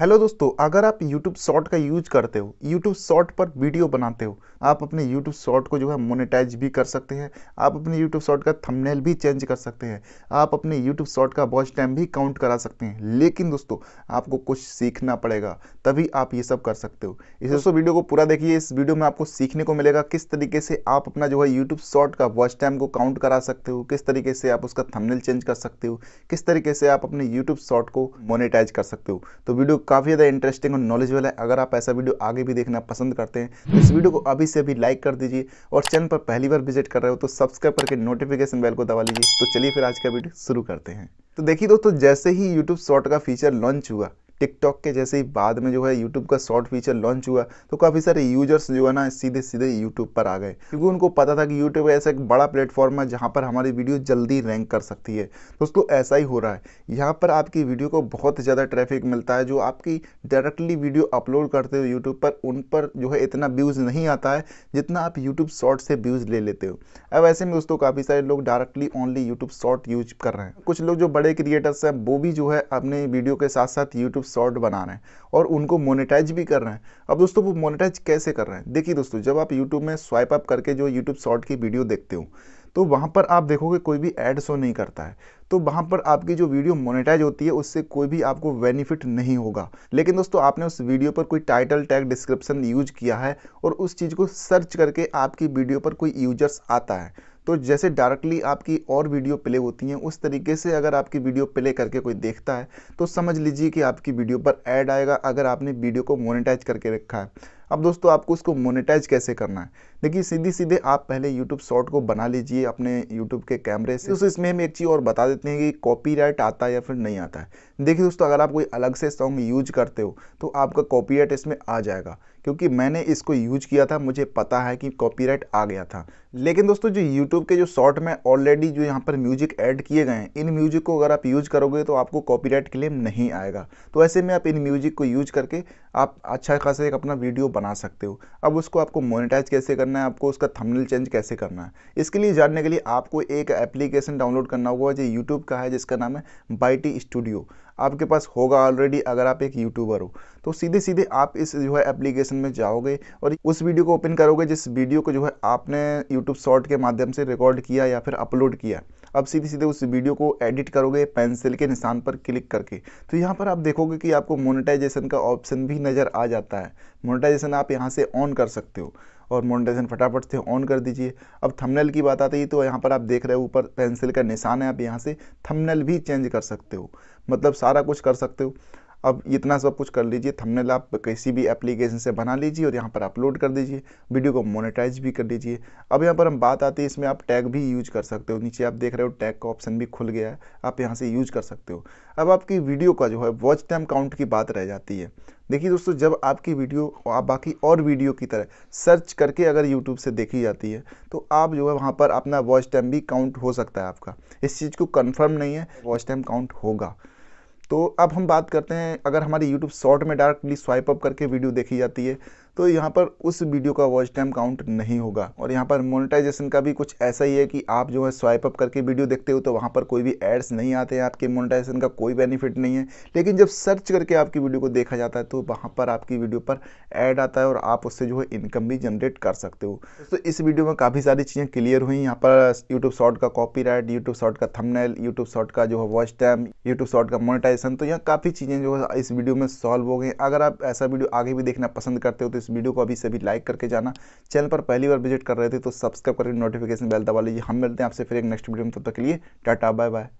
hello दोस्तों अगर आप यूट्यूब शॉर्ट का यूज करते हो यूट्यूब शॉर्ट पर वीडियो बनाते हो आप अपने यूट्यूब शॉर्ट को जो है मोनेटाइज भी कर सकते हैं आप अपने यूट्यूब शॉर्ट का थंबनेल भी चेंज कर सकते हैं आप अपने यूट्यूब शॉर्ट का वॉच टाइम भी काउंट करा सकते हैं लेकिन दोस्तों आपको कुछ सीखना पड़ेगा तभी आप ये सब कर सकते हो इस दोस्तों वीडियो को पूरा देखिए इस वीडियो में आपको सीखने को मिलेगा किस तरीके से आप अपना जो है यूट्यूब शॉर्ट का वॉच टाइम को काउंट करा सकते हो किस तरीके से आप उसका थमनेल चेंज कर सकते हो किस तरीके से आप अपने यूट्यूब शॉर्ट को मोनिटाइज कर सकते हो तो वीडियो काफ़ी ज़्यादा इंटरेस्टिंग और नॉलेजेबल है अगर आप ऐसा वीडियो आगे भी देखना पसंद करते हैं तो इस वीडियो को अभी से अभी लाइक कर दीजिए और चैनल पर पहली बार विजिट कर रहे हो तो सब्सक्राइब करके नोटिफिकेशन बेल को दबा लीजिए तो चलिए फिर आज का वीडियो शुरू करते हैं तो देखिए दोस्तों जैसे ही यूट्यूब शॉर्ट का फीचर लॉन्च हुआ टिकटॉक के जैसे ही बाद में जो है यूट्यूब का शॉर्ट फीचर लॉन्च हुआ तो काफ़ी सारे यूजर्स जो है ना सीधे सीधे यूट्यूब पर आ गए क्योंकि उनको पता था कि यूट्यूब ऐसा एक बड़ा प्लेटफॉर्म है जहाँ पर हमारी वीडियो जल्दी रैंक कर सकती है दोस्तों ऐसा ही हो रहा है यहाँ पर आपकी वीडियो को बहुत ज़्यादा ट्रैफिक मिलता है जो आपकी डायरेक्टली वीडियो अपलोड करते हो यूट्यूब पर उन पर जो है इतना व्यूज़ नहीं आता है जितना आप यूट्यूब शॉर्ट से व्यूज़ ले लेते हो अब ऐसे में दोस्तों काफ़ी सारे लोग directly only YouTube short use कर रहे हैं कुछ लोग जो बड़े क्रिएटर्स हैं वो भी जो है अपने वीडियो के साथ साथ यूट्यूब ऑफ शॉर्ट बना रहे हैं और उनको मोनेटाइज भी कर रहे हैं अब दोस्तों वो मोनेटाइज कैसे कर रहे हैं देखिए दोस्तों जब आप यूट्यूब में स्वाइप अप करके जो यूट्यूब शॉर्ट की वीडियो देखते हो तो वहाँ पर आप देखोगे कोई भी एड शो नहीं करता है तो वहाँ पर आपकी जो वीडियो मोनेटाइज होती है उससे कोई भी आपको बेनिफिट नहीं होगा लेकिन दोस्तों आपने उस वीडियो पर कोई टाइटल टैग डिस्क्रिप्शन यूज किया है और उस चीज़ को सर्च करके आपकी वीडियो पर कोई यूजर्स आता है तो जैसे डायरेक्टली आपकी और वीडियो प्ले होती हैं उस तरीके से अगर आपकी वीडियो प्ले करके कोई देखता है तो समझ लीजिए कि आपकी वीडियो पर ऐड आएगा अगर आपने वीडियो को मोनिटाइज करके रखा है अब दोस्तों आपको उसको मोनेटाइज कैसे करना है देखिए सीधे सीधे आप पहले यूट्यूब शॉर्ट को बना लीजिए अपने यूट्यूब के कैमरे से दोस्तों इसमें हम एक चीज़ और बता देते हैं कि कॉपीराइट आता है या फिर नहीं आता है देखिए दोस्तों अगर आप कोई अलग से सॉन्ग यूज करते हो तो आपका कॉपी इसमें आ जाएगा क्योंकि मैंने इसको यूज किया था मुझे पता है कि कॉपी आ गया था लेकिन दोस्तों जो यूट्यूब के जो शॉर्ट में ऑलरेडी जो यहाँ पर म्यूजिक ऐड किए गए हैं इन म्यूजिक को अगर आप यूज करोगे तो आपको कॉपी क्लेम नहीं आएगा तो ऐसे में आप इन म्यूजिक को यूज करके आप अच्छा खासा एक अपना वीडियो बना सकते हो अब उसको आपको मोनिटाइज कैसे करना है आपको उसका थंबनेल चेंज कैसे करना है इसके लिए जानने के लिए आपको एक एप्लीकेशन डाउनलोड करना होगा जो यूट्यूब का है जिसका नाम है बाईटी स्टूडियो आपके पास होगा ऑलरेडी अगर आप एक यूट्यूबर हो तो सीधे सीधे आप इस जो है एप्लीकेशन में जाओगे और उस वीडियो को ओपन करोगे जिस वीडियो को जो है आपने यूट्यूब शॉर्ट के माध्यम से रिकॉर्ड किया या फिर अपलोड किया अब सीधे सीधे उस वीडियो को एडिट करोगे पेंसिल के निशान पर क्लिक करके तो यहाँ पर आप देखोगे कि आपको मोनेटाइजेशन का ऑप्शन भी नज़र आ जाता है मोनेटाइजेशन आप यहाँ से ऑन कर सकते हो और मोनिटाइजेशन फटाफट से ऑन कर दीजिए अब थंबनेल की बात आती है तो यहाँ पर आप देख रहे हो ऊपर पेंसिल का निशान है आप यहाँ से थंबनेल भी चेंज कर सकते हो मतलब सारा कुछ कर सकते हो अब इतना सब कुछ कर लीजिए थंबनेल आप किसी भी एप्लीकेशन से बना लीजिए और यहाँ पर अपलोड कर दीजिए वीडियो को मोनेटाइज भी कर लीजिए अब यहाँ पर हम बात आती है इसमें आप टैग भी यूज कर सकते हो नीचे आप देख रहे हो टैग का ऑप्शन भी खुल गया है आप यहाँ से यूज कर सकते हो अब आपकी वीडियो का जो है वॉच टाइम काउंट की बात रह जाती है देखिए दोस्तों जब आपकी वीडियो आप बाकी और वीडियो की तरह सर्च करके अगर यूट्यूब से देखी जाती है तो आप जो है वहाँ पर अपना वॉच टाइम भी काउंट हो सकता है आपका इस चीज़ को कन्फर्म नहीं है वॉच टाइम काउंट होगा तो अब हम बात करते हैं अगर हमारी यूट्यूब शॉर्ट में डायरेक्टली स्वाइप अप करके वीडियो देखी जाती है तो यहाँ पर उस वीडियो का वॉच टाइम काउंट नहीं होगा और यहाँ पर मोनेटाइजेशन का भी कुछ ऐसा ही है कि आप जो है स्वाइप अप करके वीडियो देखते हो तो वहाँ पर कोई भी एड्स नहीं आते हैं आपके मोनेटाइजेशन का कोई बेनिफिट नहीं है लेकिन जब सर्च करके आपकी वीडियो को देखा जाता है तो वहाँ पर आपकी वीडियो पर ऐड आता है और आप उससे जो है इनकम भी जनरेट कर सकते हो तो इस वीडियो में काफ़ी सारी चीज़ें क्लियर हुई यहाँ पर यूट्यूब शॉर्ट का कॉपी राइट यूट्यूब शॉर्ट का थमनेल यूट्यूब शॉर्ट का जो है वॉच टाइम यूट्यूब शॉर्ट का मोनेटाइजेशन तो यहाँ काफ़ी चीज़ें जो है इस वीडियो में सॉल्व हो गई अगर आप ऐसा वीडियो आगे भी देखना पसंद करते हो तो इस वीडियो को अभी से भी लाइक करके जाना चैनल पर पहली बार विजिट कर रहे थे तो सब्सक्राइब करके नोटिफिकेशन बेल दबा लीजिए हम मिलते हैं आपसे फिर एक नेक्स्ट वीडियो में तब तक के लिए टाटा बाय बाय